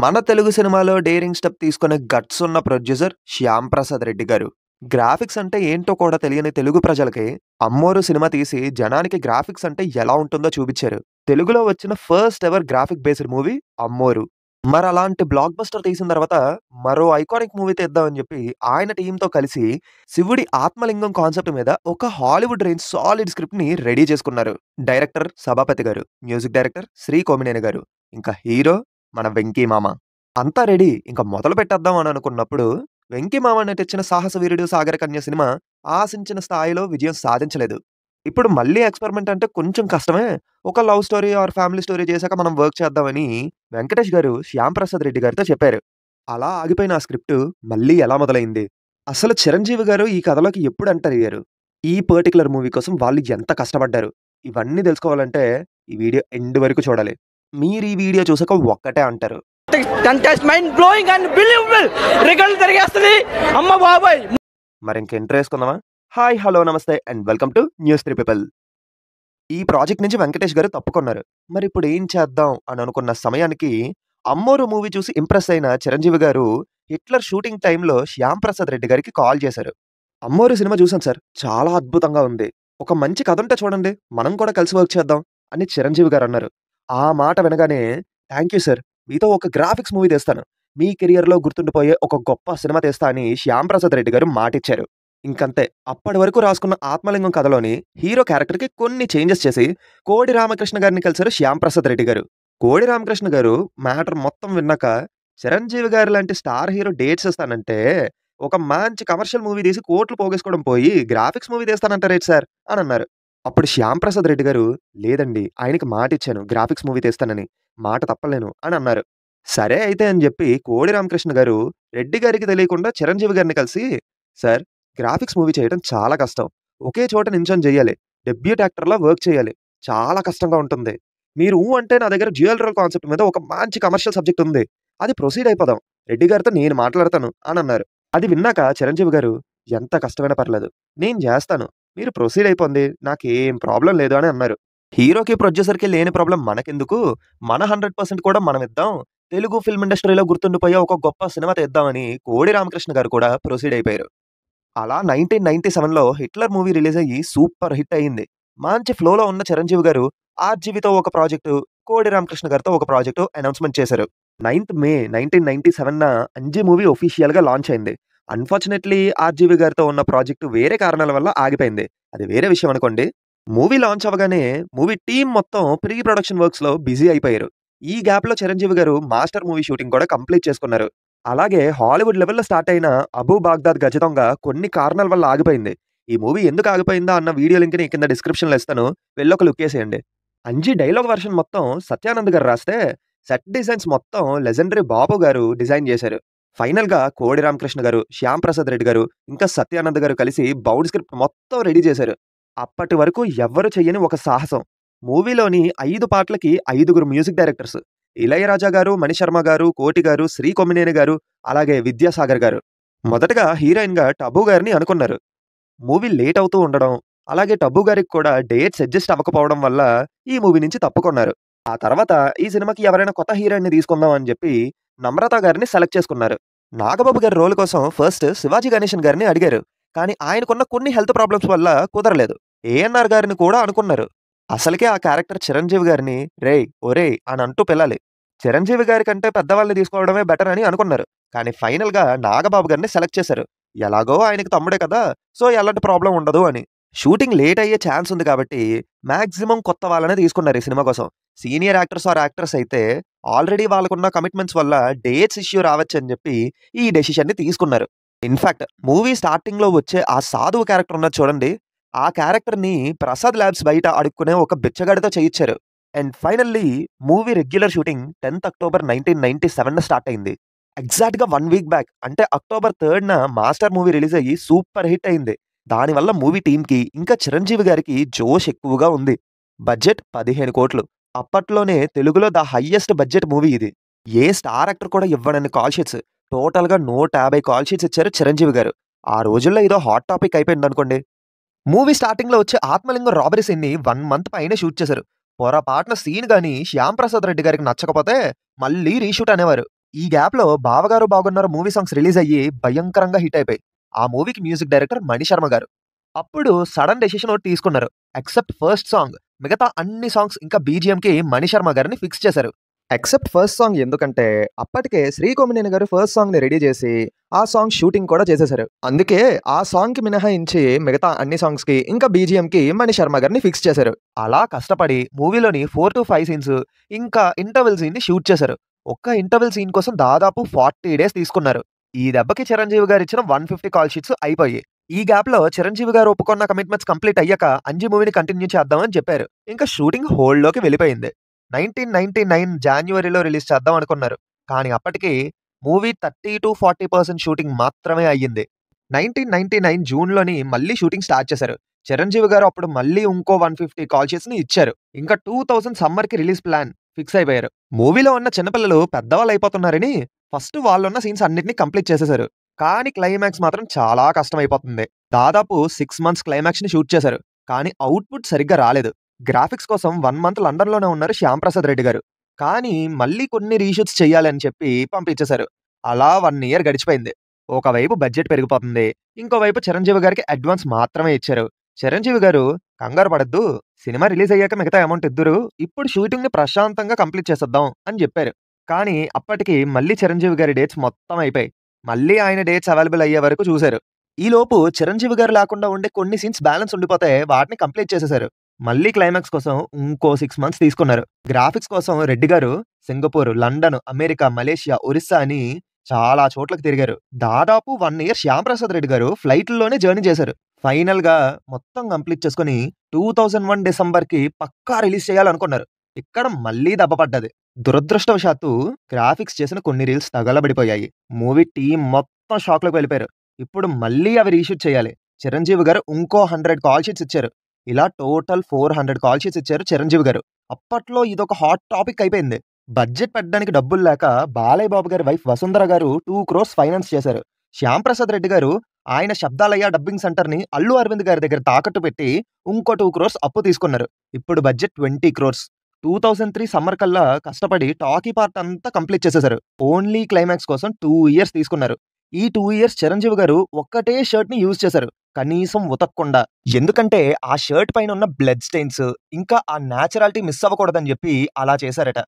మన తెలుగు సినిమాలో daring step తీసుకునే గట్స్ ఉన్న ప్రొడ్యూసర్ శ్యామ్ ప్రసాద్ రెడ్డి గారు గ్రాఫిక్స్ అంటే ఏంటో కూడా తెలియని తెలుగు ప్రజలకి అమ్మోరు సినిమా తీసి జనానికి గ్రాఫిక్స్ అంటే ఎలా ఉంటుందో చూపించారు తెలుగులో వచ్చిన first ever graphic based movie Ammoru మరి అలాంటి బ్లాక్ బస్టర్ తీసిన తర్వాత మరో ఐకానిక్ మూవీ తెద్దామని చెప్పి ఆయన టీంతో కలిసి శివుడి ఆత్మలింగం కాన్సెప్ట్ మీద ఒక హాలీవుడ్ రేంజ్ సాలిడ్ స్క్రిప్ట్ ని రెడీ చేసుకున్నారు director Sabhapathi garu music director Shri కోమినేని గారు ఇంకా హీరో మన వెంకీ మామ అంతా రెడీ ఇంకా మొదలు పెట్టేద్దాం అని అనుకున్నప్పుడు వెంకీ మామ నటించిన సాహస వీరుడు సాగర కన్య సినిమా ఆశించిన స్థాయిలో విజయం సాధించలేదు ఇప్పుడు మళ్ళీ ఎక్స్పెరిమెంట్ అంటే కొంచెం కష్టమే ఒక love story or family story చేశాక మనం వర్క్ చేద్దామని వెంకటేష్ గారు శ్యామ్ ప్రసాద్ రెడ్డి గారితో చెప్పారు అలా ఆగిపోయిన ఆ స్క్రిప్ట్ మళ్ళీ ఎలా మొదలైంది అసలు చిరంజీవి గారు ఈ కథలోకి ఎప్పుడు ఎంటర్ అయ్యారు ఈ పర్టికులర్ మూవీ కోసం వాళ్ళు ఎంత కష్టపడ్డారు ఇవన్నీ తెలుసుకోవాలంటే ఈ వీడియో ఎండ్ వరకు చూడాలి మీరు ఈ వీడియో చూసాక ఒక్కటే అంటారు మైండ్ బ్లోయింగ్ అండ్ తిరిగేస్తుంది బాబాయ్ మరి వేసుకుందామా హాయ్ హలో నమస్తే and welcome to news three people ఈ ప్రాజెక్ట్ నుంచి వెంకటేష్ గారు తప్పుకున్నారు మరి ఇప్పుడు ఏం చేద్దాం అని అనుకున్న సమయానికి అమ్మోరు మూవీ చూసి ఇంప్రెస్ అయిన చిరంజీవి గారు హిట్లర్ షూటింగ్ టైంలో శ్యామ్ ప్రసాద్ రెడ్డి గారికి కాల్ చేశారు అమ్మోరు సినిమా చూసాం సార్ చాలా అద్భుతంగా ఉంది ఒక మంచి కథ ఉంటే చూడండి మనం కూడా కలిసి వర్క్ చేద్దాం అని చిరంజీవి గారు అన్నారు ఆ మాట వినగానే థ్యాంక్ యూ సార్ మీతో ఒక గ్రాఫిక్స్ మూవీ తెస్తాను మీ కెరియర్లో గుర్తుండిపోయే ఒక గొప్ప సినిమా తెస్తా అని శ్యాంప్రసాద్ రెడ్డి గారు మాటిచ్చారు ఇంకంతే అప్పటి వరకు రాసుకున్న ఆత్మలింగం కథలోని హీరో క్యారెక్టర్కి కొన్ని చేంజెస్ చేసి కోడి రామకృష్ణ గారిని కలిశారు శ్యాంప్రసాద్ రెడ్డి గారు కోడి రామకృష్ణ గారు మ్యాటర్ మొత్తం విన్నాక చిరంజీవి గారు లాంటి స్టార్ హీరో డేట్స్ ఇస్తానంటే ఒక మంచి కమర్షియల్ మూవీ తీసి కోట్లు పోగేసుకోవడం పోయి గ్రాఫిక్స్ మూవీ తీస్తానంటారేట్ సార్ అని అన్నారు అప్పుడు శ్యాంప్రసాద్ రెడ్డి గారు, "లేదండి. ఆయనకి మాటిచ్చాను. Graphics movie తీస్తానని. మాట తప్పలేను" అని అన్నారు. సరే అయితే అని చెప్పి కోడి రామకృష్ణ గారు రెడ్డి గారికి తెలియకుండా చిరంజీవి గారిని కలిసి, "సార్, గ్రాఫిక్స్ మూవీ చేయటం చాలా కష్టం. ఒకే చోట నించొని జెయ్యాలి. డెబ్యూట్ యాక్టర్లో వర్క్ చేయాలి. చాలా కష్టంగా ఉంటుంది. మీరు ఊ అంటే నా దగ్గర జ్యువెలరల్ రోల్' కాన్సెప్ట్ మీద ఒక మంచి కమర్షియల్ సబ్జెక్ట్ ఉంది. అది ప్రొసీడ్ అయిపోదాం. రెడ్డి గారితో నేను మాట్లాడతాను" అని అన్నారు. అది విన్నాక చిరంజీవి గారు, "ఎంత కష్టమైనా పర్లేదు. నేను చేస్తాను మీరు ప్రొసీడ్ అయిపోంది నాకు ఏం ప్రాబ్లం లేదు అని అన్నారు హీరోకి ప్రొడ్యూసర్కి లేని ప్రాబ్లం మనకెందుకు మన హండ్రెడ్ పర్సెంట్ కూడా మనం ఇద్దాం తెలుగు ఫిల్మ్ ఇండస్ట్రీలో గుర్తుండిపోయే ఒక గొప్ప సినిమా తెద్దామని కోడి రామకృష్ణ గారు కూడా ప్రొసీడ్ అయిపోయారు అలా నైన్టీన్ నైన్టీ సెవెన్లో హిట్లర్ మూవీ రిలీజ్ అయ్యి సూపర్ హిట్ అయింది మంచి ఫ్లోలో ఉన్న చిరంజీవి గారు ఆర్జీవితో ఒక ప్రాజెక్టు కోడి రామకృష్ణ గారితో ఒక ప్రాజెక్టు అనౌన్స్మెంట్ చేశారు నైన్త్ మే నైన్టీన్ నైన్టీ సెవెన్న అంజీ మూవీ ఒఫీషియల్గా లాంచ్ అయింది అన్ఫార్చునేట్లీ ఆర్జీవి గారితో ఉన్న ప్రాజెక్టు వేరే కారణాల వల్ల ఆగిపోయింది అది వేరే విషయం అనుకోండి మూవీ లాంచ్ అవ్వగానే మూవీ టీం మొత్తం ప్రీ ప్రొడక్షన్ వర్క్స్లో బిజీ అయిపోయారు ఈ గ్యాప్లో Chiranjeevi garu master movie shooting కూడా కంప్లీట్ చేసుకున్నారు అలాగే హాలీవుడ్ లెవెల్లో స్టార్ట్ అయిన అబూ బాగ్దాద్ గజతంగా కొన్ని కారణాల వల్ల ఆగిపోయింది ఈ మూవీ ఎందుకు ఆగిపోయిందా అన్న వీడియో లింక్ని కింద డిస్క్రిప్షన్లో ఇస్తాను వెళ్ళొక లుక్ వేసేయండి అంజీ డైలాగ్ వర్షన్ మొత్తం సత్యానంద్ గారు రాస్తే సెట్ డిజైన్స్ మొత్తం లెజెండరీ బాబు గారు డిజైన్ చేశారు ఫైనల్గా కోడి రామకృష్ణ గారు శ్యామ్ ప్రసాద్ రెడ్డి గారు ఇంకా సత్యానంద్ గారు కలిసి బౌండ్ స్క్రిప్ట్ మొత్తం రెడీ చేశారు అప్పటి వరకు ఎవ్వరు చేయని ఒక సాహసం మూవీలోని ఐదు పాటలకి ఐదుగురు మ్యూజిక్ డైరెక్టర్స్ ఇళయరాజా గారు మణిశర్మ గారు కోటి గారు శ్రీ కొమ్మినేని గారు అలాగే విద్యాసాగర్ గారు మొదటగా హీరోయిన్గా టబు గారిని అనుకున్నారు మూవీ లేట్ అవుతూ ఉండడం అలాగే టబు గారికి కూడా డేట్స్ అడ్జస్ట్ అవ్వకపోవడం వల్ల ఈ మూవీ నుంచి తప్పుకున్నారు ఆ తర్వాత ఈ సినిమాకి ఎవరైనా కొత్త హీరోయిన్ని తీసుకుందాం అని చెప్పి నమ్రత గారిని సెలెక్ట్ చేసుకున్నారు నాగబాబు గారి రోల్ కోసం ఫస్ట్ శివాజీ గణేషన్ గారిని అడిగారు కానీ ఆయనకున్న కొన్ని హెల్త్ ప్రాబ్లమ్స్ వల్ల కుదరలేదు ఏఎన్ఆర్ గారిని కూడా అనుకున్నారు అసలుకే ఆ క్యారెక్టర్ చిరంజీవి గారిని రే ఒరే అని అంటూ పిల్లాలి చిరంజీవి గారి కంటే పెద్దవాళ్ళని తీసుకోవడమే బెటర్ అని అనుకున్నారు కానీ ఫైనల్గా నాగబాబు గారిని సెలెక్ట్ చేశారు ఎలాగో ఆయనకి తమ్ముడే కదా సో ఎలాంటి ప్రాబ్లం ఉండదు అని షూటింగ్ లేట్ అయ్యే ఛాన్స్ ఉంది కాబట్టి మాక్సిమం కొత్త వాళ్ళనే తీసుకున్నారు ఈ సినిమా కోసం సీనియర్ యాక్టర్స్ ఆర్ యాక్టర్స్ అయితే ఆల్రెడీ వాళ్ళకున్న కమిట్మెంట్స్ వల్ల డేట్స్ ఇష్యూ రావచ్చు అని చెప్పి ఈ డెసిషన్ని తీసుకున్నారు ఇన్ఫ్యాక్ట్ మూవీ స్టార్టింగ్లో వచ్చే ఆ సాధువు క్యారెక్టర్ ఉన్నది చూడండి ఆ క్యారెక్టర్ని ప్రసాద్ ల్యాబ్స్ బయట అడుక్కునే ఒక బిచ్చగాడితో చేయించారు and finally movie regular shooting tenth October nineteen ninety seven start అయింది ఎగ్జాక్ట్గా వన్ వీక్ బ్యాక్ అంటే అక్టోబర్ థర్డ్న మాస్టర్ మూవీ రిలీజ్ అయ్యి సూపర్ హిట్ అయింది దానివల్ల మూవీ టీంకి ఇంకా చిరంజీవి గారికి జోష్ ఎక్కువగా ఉంది బడ్జెట్ పదిహేను కోట్లు అప్పట్లోనే తెలుగులో ద హయ్యెస్ట్ బడ్జెట్ మూవీ ఇది ఏ స్టార్ యాక్టర్ కూడా ఇవ్వనని కాల్ షీట్స్ టోటల్గా నూట యాభై కాల్ షీట్స్ ఇచ్చారు చిరంజీవి గారు ఆ రోజుల్లో ఏదో హాట్ టాపిక్ అయిపోయింది అనుకోండి మూవీ స్టార్టింగ్లో వచ్చే ఆత్మలింగం రాబరీ సీన్ని వన్ మంత్ పైనే షూట్ చేశారు పొరపాటున సీన్ కానీ శ్యాంప్రసాద్ రెడ్డి గారికి నచ్చకపోతే మళ్ళీ రీషూట్ అనేవారు ఈ గ్యాప్లో బావగారు బాగున్నారు మూవీ సాంగ్స్ రిలీజ్ అయ్యి భయంకరంగా హిట్ అయిపోయి ఆ మూవీకి మ్యూజిక్ డైరెక్టర్ మణిశర్మ గారు అప్పుడు సడన్ డెసిషన్ ఒకటి తీసుకున్నారు ఎక్సెప్ట్ ఫస్ట్ సాంగ్ మిగతా అన్ని సాంగ్స్ ఇంకా బీజిఎంకి మణిశర్మ గారిని ఫిక్స్ చేశారు ఎక్సెప్ట్ ఫస్ట్ సాంగ్ ఎందుకంటే అప్పటికే శ్రీ కోమినేని గారు ఫస్ట్ సాంగ్ని రెడీ చేసి ఆ సాంగ్ షూటింగ్ కూడా చేసేసారు అందుకే ఆ సాంగ్కి మినహాయించి మిగతా అన్ని సాంగ్స్కి ఇంకా బీజిఎంకి మణి శర్మ గారిని ఫిక్స్ చేశారు అలా కష్టపడి మూవీలోని ఫోర్ టు ఫైవ్ సీన్స్ ఇంకా ఇంటర్వెల్ సీన్ని షూట్ చేశారు ఒక్క ఇంటర్వెల్ సీన్ కోసం దాదాపు ఫార్టీ డేస్ తీసుకున్నారు ఈ దెబ్బకి చిరంజీవి గారు ఇచ్చిన వన్ ఫిఫ్టీ కాల్ షీట్స్ అయిపోయాయి ఈ గ్యాప్ లో చిరంజీవి గారు ఒప్పుకున్న కమిట్మెంట్స్ కంప్లీట్ అయ్యాక అంజీ మూవీని కంటిన్యూ చేద్దామని చెప్పారు ఇంకా షూటింగ్ హోల్డ్ లోకి వెళ్ళిపోయింది నైన్టీన్ నైన్టీ నైన్ జాన్యువరిలో రిలీజ్ చేద్దాం అనుకున్నారు కానీ అప్పటికి movie thirty to forty percent shooting మాత్రమే అయ్యింది నైన్టీన్ నైన్టీ నైన్ జూన్లోని మళ్ళీ షూటింగ్ స్టార్ట్ చేశారు చిరంజీవి గారు అప్పుడు మళ్ళీ ఇంకో వన్ ఫిఫ్టీ కాల్ చేసి ఇచ్చారు ఇంకా టూ థౌసండ్ సమ్మర్కి రిలీజ్ ప్లాన్ ఫిక్స్ అయిపోయారు మూవీలో ఉన్న చిన్నపిల్లలు పెద్దవాళ్ళు అయిపోతున్నారని ఫస్ట్ వాళ్ళున్న సీన్స్ అన్నిటినీ కంప్లీట్ చేసేశారు కానీ క్లైమాక్స్ మాత్రం చాలా కష్టమైపోతుంది దాదాపు సిక్స్ మంత్స్ క్లైమాక్స్ని షూట్ చేశారు కానీ అవుట్పుట్ సరిగ్గా రాలేదు గ్రాఫిక్స్ కోసం వన్ మంత్ లండన్లోనే ఉన్నారు శ్యాంప్రసాద్ రెడ్డి గారు కానీ మళ్ళీ కొన్ని రీషూట్స్ చేయాలని చెప్పి పంపించేశారు అలా వన్ ఇయర్ గడిచిపోయింది ఒకవైపు బడ్జెట్ పెరిగిపోతుంది ఇంకోవైపు చిరంజీవి గారికి అడ్వాన్స్ మాత్రమే ఇచ్చారు చిరంజీవి గారు కంగారు పడద్దు సినిమా రిలీజ్ అయ్యాక మిగతా అమౌంట్ ఇద్దరు ఇప్పుడు షూటింగ్ని ప్రశాంతంగా కంప్లీట్ చేసేద్దాం అని చెప్పారు కానీ అప్పటికి మళ్ళీ చిరంజీవి గారి డేట్స్ మొత్తం అయిపోయి మళ్ళీ ఆయన డేట్స్ అవైలబుల్ అయ్యే వరకు చూశారు ఈ లోపు చిరంజీవి గారు లేకుండా ఉండే కొన్ని సీన్స్ బ్యాలెన్స్ ఉండిపోతే వాటిని కంప్లీట్ చేసేశారు మళ్ళీ క్లైమాక్స్ కోసం ఇంకో సిక్స్ మంత్స్ తీసుకున్నారు గ్రాఫిక్స్ కోసం Reddy garu Singapore London America Malaysia Orissa అని చాలా చోట్లకు తిరిగారు దాదాపు వన్ ఇయర్ శ్యామప్రసాద్ రెడ్డి గారు ఫ్లైట్లోనే జర్నీ చేశారు ఫైనల్ గా మొత్తం కంప్లీట్ చేసుకుని టూ థౌజండ్ వన్ డిసెంబర్ కి పక్కా రిలీజ్ చేయాలనుకున్నారు ఇక్కడ మళ్ళీ పడ్డది దురదృష్టవశాత్తు గ్రాఫిక్స్ చేసిన కొన్ని రీల్స్ తగలబడిపోయాయి మూవీ టీం మొత్తం షాక్లోకి వెళ్ళిపోయారు ఇప్పుడు మళ్ళీ అవి రీషూట్ చేయాలి చిరంజీవి గారు ఇంకో హండ్రెడ్ కాల్ షీట్స్ ఇచ్చారు ఇలా total four hundred call sheets ఇచ్చారు చిరంజీవి గారు అప్పట్లో ఇదొక హాట్ టాపిక్ అయిపోయింది బడ్జెట్ పెట్టడానికి డబ్బులు లేక బాలయ్య బాబు గారి వైఫ్ వసుంధర గారు టూ క్రోర్స్ ఫైనాన్స్ చేశారు శ్యాంప్రసాద్ రెడ్డి గారు ఆయన శబ్దాలయ్య డబ్బింగ్ సెంటర్ని అల్లు అరవింద్ గారి దగ్గర తాకట్టు పెట్టి ఇంకో టూ క్రోర్స్ అప్పు తీసుకున్నారు ఇప్పుడు budget twenty crores two thousand three summer కల్లా కష్టపడి టాకీ పార్ట్ అంతా కంప్లీట్ చేసేశారు ఓన్లీ క్లైమాక్స్ కోసం టూ ఇయర్స్ తీసుకున్నారు ఈ టూ ఇయర్స్ చిరంజీవి గారు ఒక్కటే షర్ట్ని యూజ్ చేశారు కనీసం ఉతక్కుండా ఎందుకంటే ఆ షర్ట్ పైన ఉన్న బ్లడ్ స్టెయిన్స్ ఇంకా ఆ న్యాచురాలిటీ మిస్ అవ్వకూడదని చెప్పి అలా చేశారట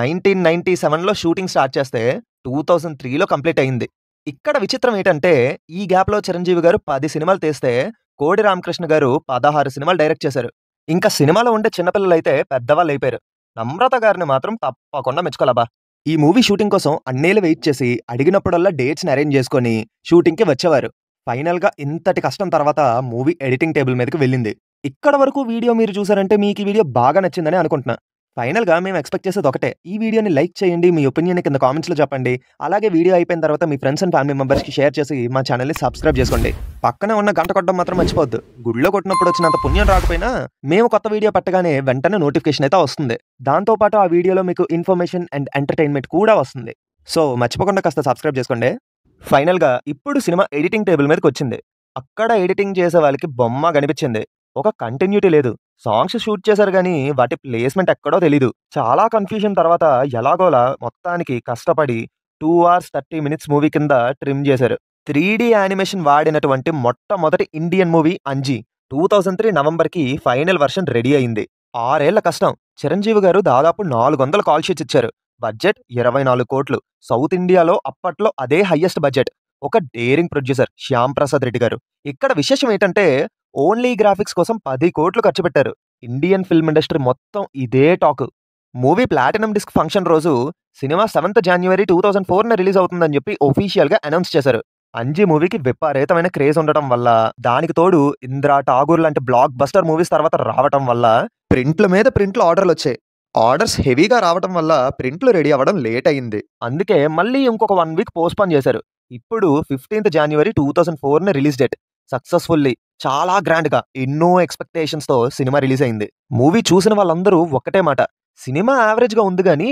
నైన్టీన్ నైన్టీ సెవెన్లో షూటింగ్ స్టార్ట్ చేస్తే టూ థౌజండ్ త్రీలో కంప్లీట్ అయింది ఇక్కడ విచిత్రం ఏంటంటే ఈ గ్యాప్లో చిరంజీవి గారు పది సినిమాలు తీస్తే కోడి రామకృష్ణ గారు పదహారు సినిమాలు డైరెక్ట్ చేశారు ఇంకా సినిమాలో ఉండే చిన్నపిల్లలు అయితే పెద్దవాళ్ళు అయిపోయారు నమ్రత గారిని మాత్రం తప్పకుండా మెచ్చుకోలేబా ఈ మూవీ షూటింగ్ కోసం అన్నేళ్ళు వెయిట్ చేసి అడిగినప్పుడల్లా డేట్స్ని అరేంజ్ చేసుకొని షూటింగ్కి వచ్చేవారు ఫైనల్గా ఇంతటి కష్టం తర్వాత మూవీ ఎడిటింగ్ టేబుల్ మీదకి వెళ్ళింది ఇక్కడ వరకు వీడియో మీరు చూసారంటే మీకు ఈ వీడియో బాగా నచ్చిందని అనుకుంటున్నా ఫైనల్గా మేము ఎక్స్పెక్ట్ చేసేది ఒకటే ఈ వీడియోని లైక్ చేయండి మీ ఒపీనియన్ కింద కామెంట్స్లో చెప్పండి అలాగే వీడియో అయిపోయిన తర్వాత మీ ఫ్రెండ్స్ అండ్ ఫ్యామిలీ మెంబర్స్కి షేర్ చేసి మా ఛానల్ని సబ్స్క్రైబ్ చేసుకోండి పక్కనే ఉన్న గంట కొట్టడం మాత్రం మర్చిపోద్దు గుడిలో కొట్టినప్పుడు వచ్చినంత పుణ్యం రాకపోయినా మేము కొత్త వీడియో పట్టగానే వెంటనే నోటిఫికేషన్ అయితే వస్తుంది దాంతోపాటు ఆ వీడియోలో మీకు ఇన్ఫర్మేషన్ అండ్ ఎంటర్టైన్మెంట్ కూడా వస్తుంది సో మర్చిపోకుండా కాస్త సబ్స్క్రైబ్ చేసుకోండి ఫైనల్గా ఇప్పుడు సినిమా ఎడిటింగ్ టేబుల్ మీదకి వచ్చింది అక్కడ ఎడిటింగ్ చేసే వాళ్ళకి బొమ్మ కనిపించింది ఒక కంటిన్యూటీ లేదు సాంగ్స్ షూట్ చేశారు కానీ వాటి ప్లేస్మెంట్ ఎక్కడో తెలీదు చాలా కన్ఫ్యూజన్ తర్వాత ఎలాగోలా మొత్తానికి కష్టపడి two hours thirty minutes movie కింద ట్రిమ్ చేశారు త్రీ డి యానిమేషన్ వాడినటువంటి మొట్టమొదటి Indian movie Anji two thousand three నవంబర్కి ఫైనల్ వర్షన్ రెడీ అయింది ఆరేళ్ల కష్టం చిరంజీవి గారు దాదాపు నాలుగు వందల కాల్ షీట్స్ ఇచ్చారు బడ్జెట్ ఇరవై నాలుగు కోట్లు సౌత్ ఇండియాలో అప్పట్లో అదే హయ్యెస్ట్ బడ్జెట్ ఒక డేరింగ్ ప్రొడ్యూసర్ శ్యాంప్రసాద్ రెడ్డి గారు ఇక్కడ విశేషం ఏంటంటే ఓన్లీ గ్రాఫిక్స్ కోసం పది కోట్లు ఖర్చు పెట్టారు ఇండియన్ ఫిల్మ్ ఇండస్ట్రీ మొత్తం ఇదే talk movie platinum disc function రోజు సినిమా సెవెంత్ జనవరి టూ థౌజండ్ ఫోర్న రిలీజ్ అవుతుందని చెప్పి ఒఫీషియల్గా అనౌన్స్ చేశారు అంజీ మూవీకి విపరీతమైన క్రేజ్ ఉండటం వల్ల దానికి తోడు ఇంద్రా ఠాగూర్ లాంటి బ్లాక్ బస్టర్ మూవీస్ తర్వాత రావటం వల్ల ప్రింట్ల మీద ప్రింట్లు ఆర్డర్లు వచ్చాయి ఆర్డర్స్ హెవీగా రావటం వల్ల ప్రింట్లు రెడీ అవ్వడం లేట్ అయింది అందుకే మళ్ళీ ఇంకొక వన్ వీక్ పోస్ట్పోన్ చేశారు ఇప్పుడు ఫిఫ్టీన్త్ జనవరి టూ థౌజండ్ ఫోర్ని రిలీజ్ డేట్ సక్సెస్ఫుల్లీ చాలా గ్రాండ్గా ఎన్నో ఎక్స్పెక్టేషన్స్తో సినిమా రిలీజ్ అయింది మూవీ చూసిన వాళ్ళందరూ ఒక్కటే మాట సినిమా యావరేజ్గా ఉంది కానీ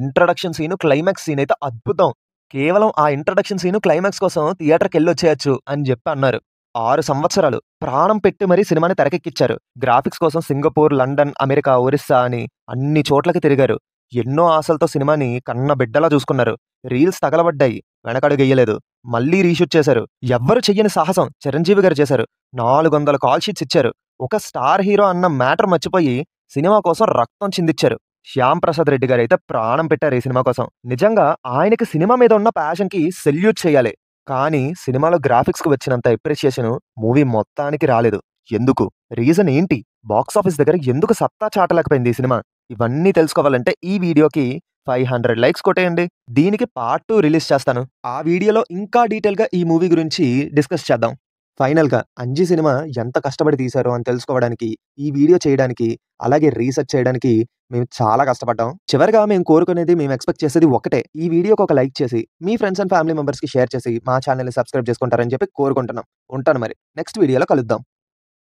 ఇంట్రడక్షన్ సీను క్లైమాక్స్ సీన్ అయితే అద్భుతం కేవలం ఆ ఇంట్రడక్షన్ సీను క్లైమాక్స్ కోసం థియేటర్కి వచ్చేయచ్చు అని చెప్పి అన్నారు ఆరు సంవత్సరాలు ప్రాణం పెట్టి మరీ సినిమాని తెరకెక్కిచ్చారు గ్రాఫిక్స్ కోసం సింగపూర్ లండన్ అమెరికా ఒరిస్సా అని అన్ని చోట్లకి తిరిగారు ఎన్నో ఆశలతో సినిమాని కన్న బిడ్డలా చూసుకున్నారు రీల్స్ తగలబడ్డాయి వెనకడుగెయ్యలేదు మళ్ళీ రీషూట్ చేశారు ఎవ్వరు చెయ్యని సాహసం చిరంజీవి గారు చేశారు నాలుగు వందల కాల్ షీట్స్ ఇచ్చారు ఒక స్టార్ హీరో అన్న మ్యాటర్ మర్చిపోయి సినిమా కోసం రక్తం చిందిచ్చారు శ్యామ్ ప్రసాద్ రెడ్డి గారు అయితే ప్రాణం పెట్టారు ఈ సినిమా కోసం నిజంగా ఆయనకి సినిమా మీద ఉన్న ప్యాషన్కి సెల్యూట్ చేయాలి కానీ సినిమాలో కు వచ్చినంత ఎప్రిషియేషన్ మూవీ మొత్తానికి రాలేదు ఎందుకు రీజన్ ఏంటి బాక్సాఫీస్ దగ్గర ఎందుకు సత్తా చాటలేకపోయింది ఈ సినిమా ఇవన్నీ తెలుసుకోవాలంటే ఈ వీడియోకి ఫైవ్ హండ్రెడ్ లైక్స్ కొట్టేయండి దీనికి పార్ట్ టూ రిలీజ్ చేస్తాను ఆ వీడియోలో ఇంకా డీటెయిల్గా ఈ మూవీ గురించి డిస్కస్ చేద్దాం ఫైనల్గా అంజీ సినిమా ఎంత కష్టపడి తీశారో అని తెలుసుకోవడానికి ఈ వీడియో చేయడానికి అలాగే రీసెర్చ్ చేయడానికి మేము చాలా కష్టపడ్డాం చివరిగా మేము కోరుకునేది మేము ఎక్స్పెక్ట్ చేసేది ఒకటే ఈ వీడియోకి ఒక లైక్ చేసి మీ ఫ్రెండ్స్ అండ్ ఫ్యామిలీ మెంబర్స్కి షేర్ చేసి మా ఛానల్ని సబ్స్క్రైబ్ చేసుకుంటారని చెప్పి కోరుకుంటున్నాం ఉంటాను మరి నెక్స్ట్ వీడియోలో కలుద్దాం